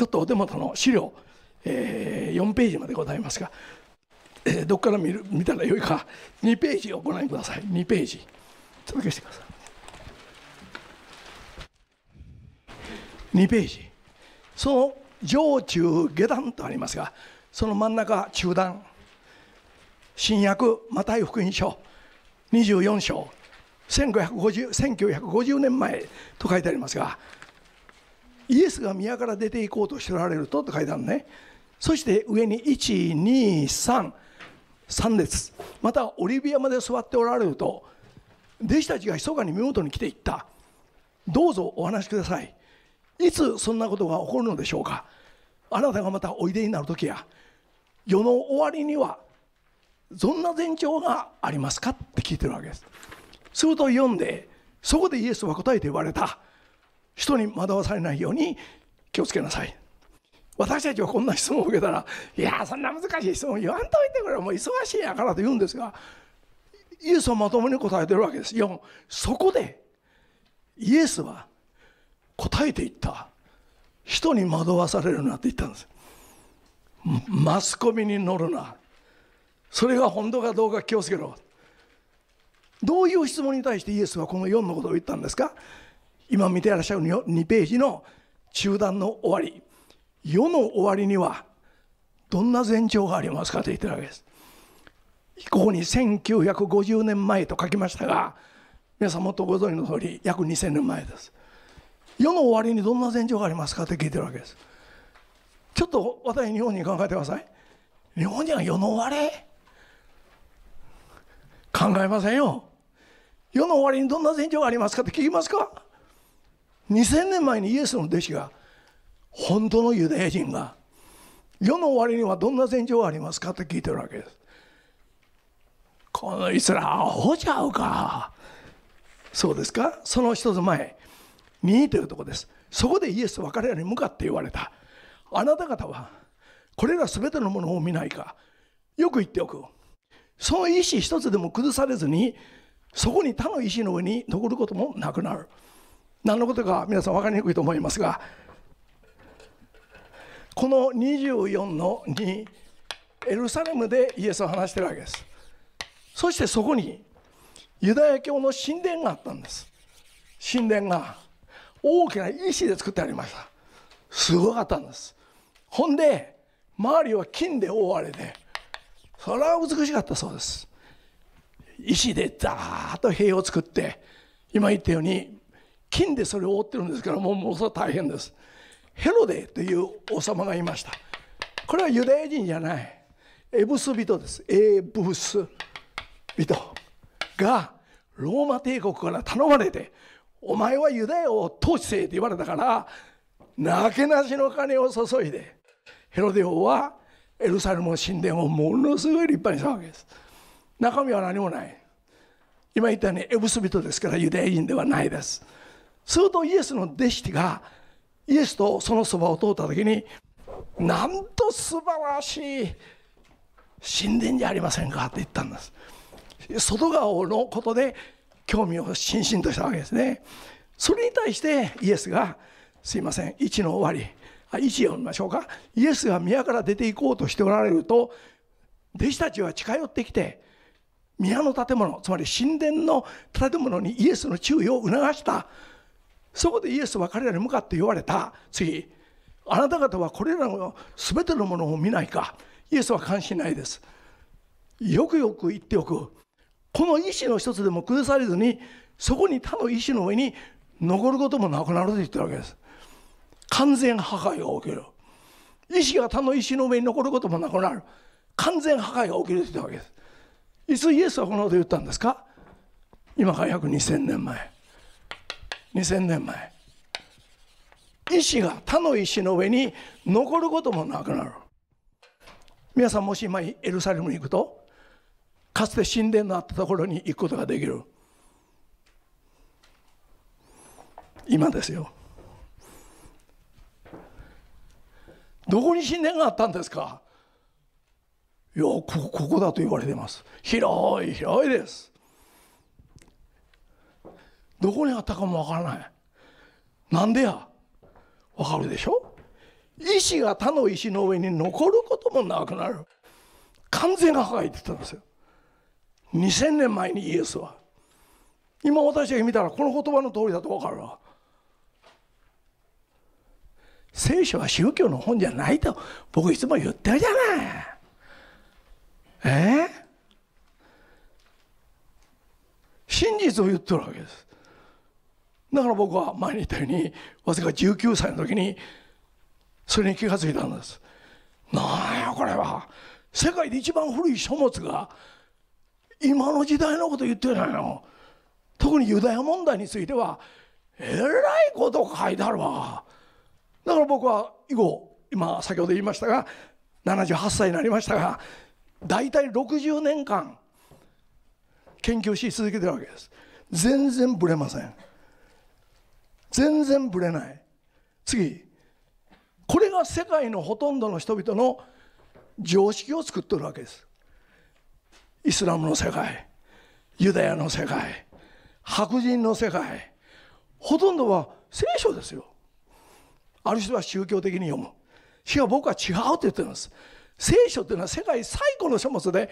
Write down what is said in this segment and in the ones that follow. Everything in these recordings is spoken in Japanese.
ちょっとお手元の資料、えー、4ページまでございますが、えー、どこから見る見たらよいか2ページをご覧ください2ページ続けしてください2ページその上中下段とありますがその真ん中中段新約マタイ福音書24章1950 1950年前と書いてありますがイエスが宮から出て行こうとしておられるとって書いてあるねそして上に1233列またオリビアまで座っておられると弟子たちが密かに見事に来ていったどうぞお話しくださいいつそんなことが起こるのでしょうかあなたがまたおいでになる時や世の終わりにはどんな前兆がありますかって聞いてるわけですすると読んでそこでイエスは答えて言われた人に惑わされないように気をつけなさい私たちはこんな質問を受けたら「いやそんな難しい質問言わんといてくれもう忙しいんやから」と言うんですがイエスはまともに答えてるわけです4そこでイエスは答えていった人に惑わされるなって言ったんですマスコミに乗るなそれが本当かどうか気をつけろどういう質問に対してイエスはこの4のことを言ったんですか今見てらっしゃる2ページの中断の終わり世の終わりにはどんな前兆がありますかと言ってるわけです。ここに1950年前と書きましたが皆さんもっとご存知の通り約2000年前です。世の終わりにどんな前兆がありますかって聞いてるわけです。ちょっと私日本人考えてください。日本人は世の終わり考えませんよ。世の終わりにどんな前兆がありますかって聞きますか2000年前にイエスの弟子が本当のユダヤ人が世の終わりにはどんな戦場がありますかって聞いてるわけです。このイスラアホちゃうか。そうですかその一つ前、2というとこです。そこでイエスは彼らに向かって言われた。あなた方はこれら全てのものを見ないか。よく言っておく。その意思一つでも崩されずに、そこに他の意思の上に残ることもなくなる。何のことか皆さん分かりにくいと思いますがこの24の2エルサレムでイエスを話してるわけですそしてそこにユダヤ教の神殿があったんです神殿が大きな石で作ってありましたすごかったんですほんで周りは金で覆われてそれは美しかったそうです石でザーッと塀を作って今言ったように金でそれを覆ってるんですからもうもうそれは大変ですヘロデという王様がいましたこれはユダヤ人じゃないエブス人ですエブス人がローマ帝国から頼まれてお前はユダヤを統治せえと言われたからなけなしの金を注いでヘロデ王はエルサレムの神殿をものすごい立派にしたわけです中身は何もない今言ったようにエブス人ですからユダヤ人ではないですするとイエスの弟子がイエスとそのそばを通った時になんと素晴らしい神殿じゃありませんかって言ったんです外側のことで興味をしんしんとしたわけですねそれに対してイエスがすいません1の終わりあ1読みましょうかイエスが宮から出て行こうとしておられると弟子たちは近寄ってきて宮の建物つまり神殿の建物にイエスの注意を促したそこでイエスは彼らに向かって言われた次あなた方はこれらの全てのものを見ないかイエスは関心ないですよくよく言っておくこの意志の一つでも崩されずにそこに他の意志の上に残ることもなくなると言ってるわけです完全破壊が起きる意志が他の意志の上に残ることもなくなる完全破壊が起きると言ってるわけですいつイエスはこのこと言ったんですか今から約2000年前2000年前石が他の石の上に残ることもなくなる皆さんもし今エルサレムに行くとかつて神殿のあったところに行くことができる今ですよどこに神殿があったんですかいやここだと言われてます広い広いですどこにあったかもわからないなんでやわかるでしょ石が他の石の上に残ることもなくなる完全が破壊って言ったんですよ2000年前にイエスは今私たち見たらこの言葉の通りだとわかるわ聖書は宗教の本じゃないと僕いつも言ってるじゃないええー、真実を言ってるわけですだから僕は前に言ったように、わずか19歳の時に、それに気がついたんです。なんやこれは。世界で一番古い書物が、今の時代のこと言ってないの。特にユダヤ問題については、えらいこと書いてあるわ。だから僕は以後、今先ほど言いましたが、78歳になりましたが、大体60年間、研究し続けてるわけです。全然ぶれません。全然ぶれない次これが世界のほとんどの人々の常識を作ってるわけですイスラムの世界ユダヤの世界白人の世界ほとんどは聖書ですよある人は宗教的に読むしか僕は違うって言ってるんです聖書っていうのは世界最古の書物で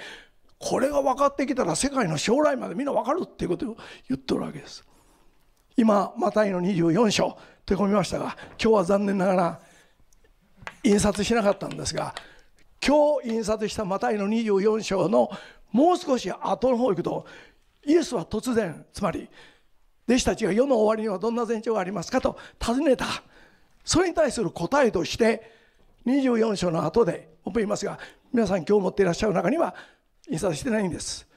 これが分かってきたら世界の将来までみんな分かるっていうことを言ってるわけです今マタイの24章手込みましたが今日は残念ながら印刷しなかったんですが今日印刷したマタイの24章のもう少し後の方行くとイエスは突然つまり弟子たちが世の終わりにはどんな前兆がありますかと尋ねたそれに対する答えとして24章の後で覚えいますが皆さん今日持っていらっしゃる中には印刷してないんです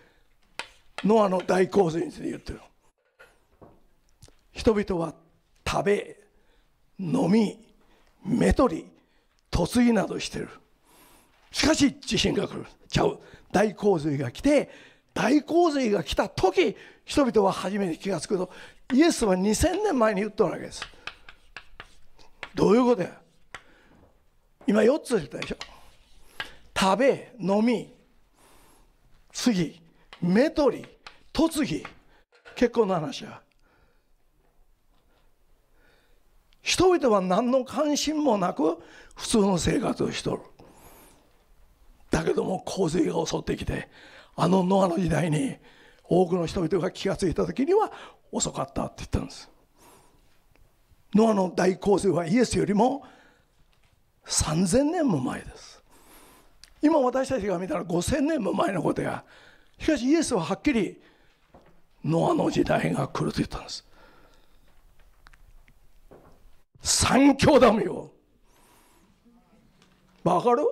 ノアの大洪水について言ってる人々は食べ飲み目取り嫁ぎなどしてるしかし地震が来るちゃう大洪水が来て大洪水が来た時人々は初めて気が付くとイエスは2000年前に言っとるわけですどういうことや今4つ言ったでしょ食べ飲み次目取り嫁ぎ結婚の話や人々は何の関心もなく普通の生活をしとるだけども洪水が襲ってきてあのノアの時代に多くの人々が気が付いた時には遅かったって言ったんですノアの大洪水はイエスよりも3000年も前です今私たちが見たら5000年も前のことやしかしイエスははっきりノアの時代が来ると言ったんです三教ダメよわかる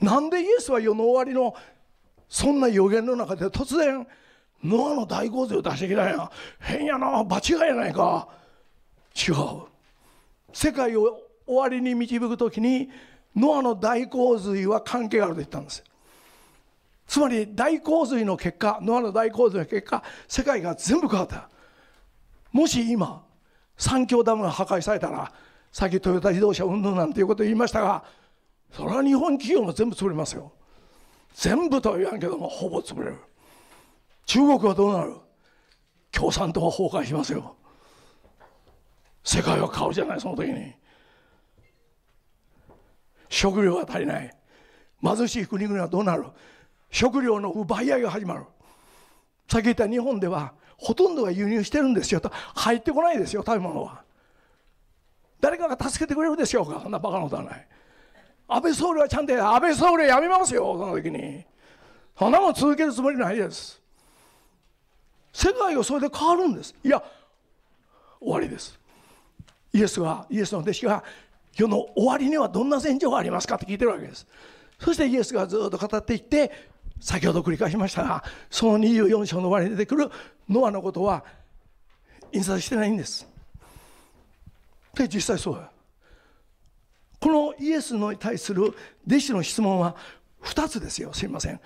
なんでイエスは世の終わりのそんな予言の中で突然ノアの大洪水を出してきたんや変やな場違いやないか違う世界を終わりに導く時にノアの大洪水は関係があると言ったんですつまり大洪水の結果ノアの大洪水の結果世界が全部変わったもし今三峡ダムが破壊されたらさっきトヨタ自動車運動なんていうことを言いましたがそれは日本企業も全部潰れますよ全部とは言わんけどもほぼ潰れる中国はどうなる共産党は崩壊しますよ世界は変わるじゃないその時に食料が足りない貧しい国々はどうなる食料の奪い合いが始まるさっき言った日本ではほとんどが輸入してるんですよと入ってこないですよ食べ物は誰かが助けてくれるでしょうかそんなバカなことはない安倍総理はちゃんと安倍総理やめますよその時にそんなもん続けるつもりないです世界がそれで変わるんですいや終わりですイエスはイエスの弟子が世の終わりにはどんな戦場がありますかって聞いてるわけですそしてイエスがずっと語っていって先ほど繰り返しましたがその24章の終わりに出てくるノアのことは印刷してないんですで実際そうだこのイエスに対する弟子の質問は2つですよすいません